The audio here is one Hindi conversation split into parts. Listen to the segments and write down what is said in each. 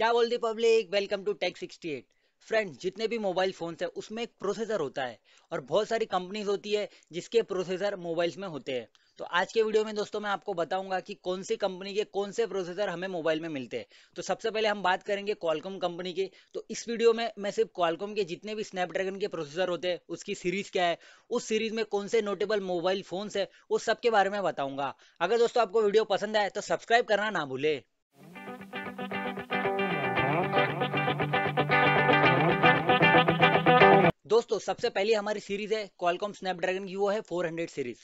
क्या बोलती public welcome to tech 68 friend जितने भी मोबाइल फोन्स है उसमें एक प्रोसेसर होता है और बहुत सारी कंपनीज होती है जिसके प्रोसेसर मोबाइल्स में होते हैं तो आज के वीडियो में दोस्तों मैं आपको बताऊंगा कि कौन सी कंपनी के कौन से प्रोसेसर हमें मोबाइल में मिलते हैं तो सबसे पहले हम बात करेंगे क्वालकॉम कंपनी के तो इस वीडियो में मैं सिर्फ क्वालकॉम के जितने भी स्नैपड्रैगन के प्रोसेसर होते हैं उसकी सीरीज क्या है उस सीरीज में कौन से नोटेबल मोबाइल फोन्स है उस सबके बारे में बताऊंगा अगर दोस्तों आपको वीडियो पसंद आए तो सब्सक्राइब करना ना भूले दोस्तों सबसे पहले हमारी सीरीज है कॉलकॉम स्नैपड्रैगन की वो है 400 सीरीज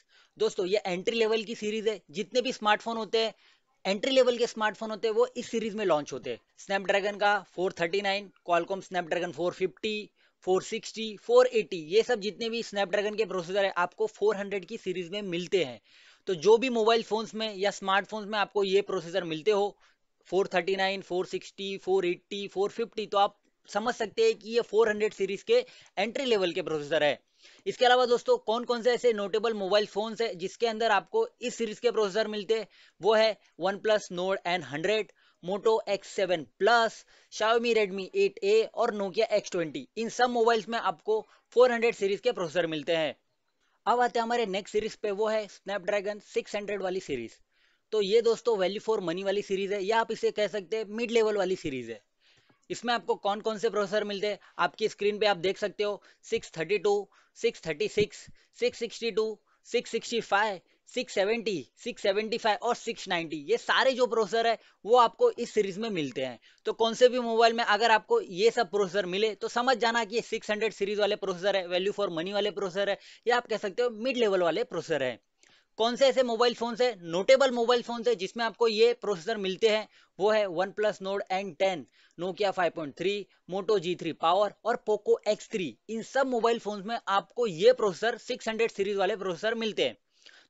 दोस्तों ये एंट्री लेवल की सीरीज है जितने भी स्मार्टफोन होते हैं एंट्री लेवल के स्मार्टफोन होते हैं वो इस सीरीज में लॉन्च होते हैं स्नैपड्रैगन का 439 कॉलकॉम स्नैपड्रैगन फोर 460, 480 ये सब जितने भी स्नैपड्रैगन के प्रोसेसर है आपको 400 की सीरीज में मिलते हैं तो जो भी मोबाइल फोन्स में या स्मार्टफोन्स में आपको ये प्रोसेसर मिलते हो 439, 460, 480, 450 तो आप समझ सकते हैं कि ये 400 सीरीज के एंट्री लेवल के प्रोसेसर है इसके अलावा दोस्तों कौन कौन से ऐसे नोटेबल मोबाइल फोन्स है जिसके अंदर आपको इस सीरीज के प्रोसेसर मिलते हैं वो है OnePlus Nord N hundred Moto X seven plus Xiaomi Redmi eight A और नोकिया एक्स ट्वेंटी इन सब मोबाइल्स में आपको 400 सीरीज के प्रोसेसर मिलते हैं अब आते हैं हमारे नेक्स्ट सीरीज पे वो है स्नैपड्रैगन 600 वाली सीरीज तो ये दोस्तों वैल्यू फॉर मनी वाली सीरीज है या आप इसे कह सकते हैं मिड लेवल वाली सीरीज है इसमें आपको कौन कौन से प्रोसेसर मिलते हैं आपकी स्क्रीन पे आप देख सकते हो 632, 636, 662, 665, 670, 675 और 690 ये सारे जो प्रोसेसर है वो आपको इस सीरीज में मिलते हैं तो कौन से भी मोबाइल में अगर आपको ये सब प्रोसेसर मिले तो समझ जाना कि ये 600 सीरीज वाले प्रोसेसर है वैल्यू फॉर मनी वाले प्रोसेसर है या आप कह सकते हो मिड लेवल वाले प्रोसेसर है कौन से ऐसे मोबाइल फोन है नोटेबल मोबाइल फोन है जिसमें आपको ये प्रोसेसर मिलते हैं वो है OnePlus Nord N ten Nokia 5.3, Moto G three power और पोको X3 इन सब मोबाइल फोन में आपको ये प्रोसेसर 600 सीरीज वाले प्रोसेसर मिलते हैं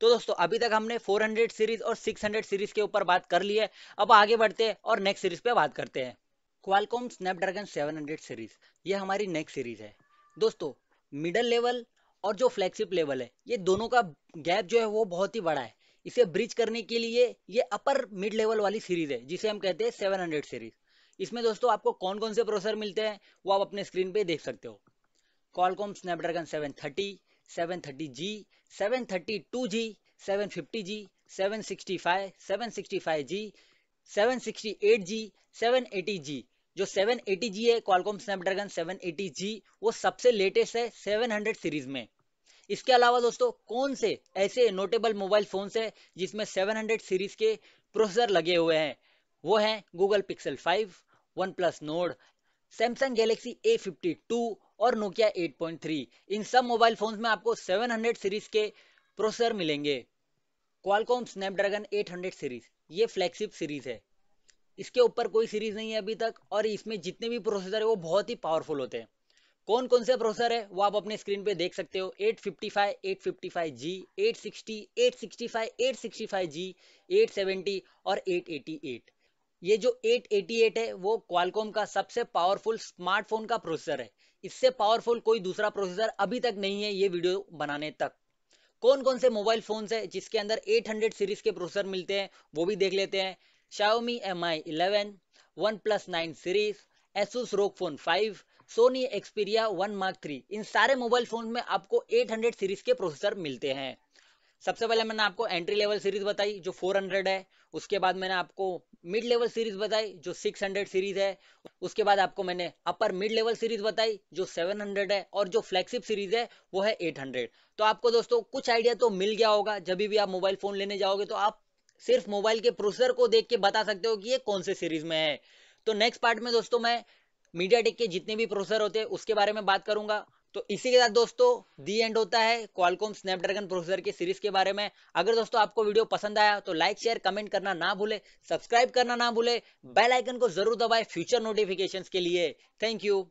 तो दोस्तों अभी तक हमने 400 सीरीज और 600 सीरीज के ऊपर बात कर ली है अब आगे बढ़ते हैं और नेक्स्ट सीरीज पे बात करते हैं क्वालकॉम स्नैपड्रैगन हंड्रेड सीरीज ये हमारी नेक्स्ट सीरीज है दोस्तों मिडल लेवल और जो फ्लैगशिप लेवल है ये दोनों का गैप जो है वो बहुत ही बड़ा है इसे ब्रिज करने के लिए ये अपर मिड लेवल वाली सीरीज है जिसे हम कहते हैं 700 सीरीज इसमें दोस्तों आपको कौन कौन से प्रोसेसर मिलते हैं वो आप अपने स्क्रीन पे देख सकते हो Qualcomm Snapdragon 730, 730G, 732G, 750G, 765, 765G, 768G, 780G जो 780G है कॉलकॉम स्नैपड्रैगन 780G वो सबसे लेटेस्ट है 700 सीरीज में इसके अलावा दोस्तों कौन से ऐसे नोटेबल मोबाइल फोन है जिसमें 700 सीरीज के प्रोसेसर लगे हुए हैं वो है Google Pixel 5, OnePlus Nord Samsung Galaxy A और नोकिया 8.3 इन सब मोबाइल फ़ोन्स में आपको 700 सीरीज के प्रोसेसर मिलेंगे क्वालकॉम स्नैपड्रैगन 800 सीरीज ये फ्लैगशिप सीरीज है इसके ऊपर कोई सीरीज नहीं है अभी तक और इसमें जितने भी प्रोसेसर है वो बहुत ही पावरफुल होते हैं कौन कौन से प्रोसेसर है वो आप अपने स्क्रीन पे देख सकते हो 855, 855G, 860, 865, 865G, 870 और 888 ये जो 888 है वो क्वालकॉम का सबसे पावरफुल स्मार्टफोन का प्रोसेसर है इससे पावरफुल कोई दूसरा प्रोसेसर अभी तक नहीं है ये वीडियो बनाने तक कौन कौन से मोबाइल फोन्स है जिसके अंदर 800 सीरीज के प्रोसेसर मिलते हैं वो भी देख लेते हैं Xiaomi M I eleven OnePlus nine series Asus ROG phone five Sony Xperia one mark three इन सारे मोबाइल फोन में आपको 800 सीरीज के प्रोसेसर मिलते हैं सबसे पहले मैंने आपको एंट्री लेवल सीरीज बताई जो 400 है उसके बाद मैंने आपको मिड लेवल सीरीज बताई जो 600 सीरीज है उसके बाद आपको मैंने अपर मिड लेवल सीरीज बताई जो 700 है और जो फ्लैगशिप सीरीज है वो है 800 तो आपको दोस्तों कुछ आइडिया तो मिल गया होगा जब भी आप मोबाइल फोन लेने जाओगे तो आप सिर्फ मोबाइल के प्रोसेसर को देख के बता सकते हो कि ये कौन से सीरीज में है तो नेक्स्ट पार्ट में दोस्तों मैं मीडिया टेक के जितने भी प्रोसेसर होते हैं उसके बारे में बात करूंगा तो इसी के साथ दोस्तों दी एंड होता है क्वालकॉम स्नैपड्रैगन प्रोसेसर के सीरीज के बारे में अगर दोस्तों आपको वीडियो पसंद आया तो लाइक शेयर कमेंट करना ना भूले सब्सक्राइब करना ना भूले बेल आइकन को जरूर दबाए फ्यूचर नोटिफिकेशन के लिए थैंक यू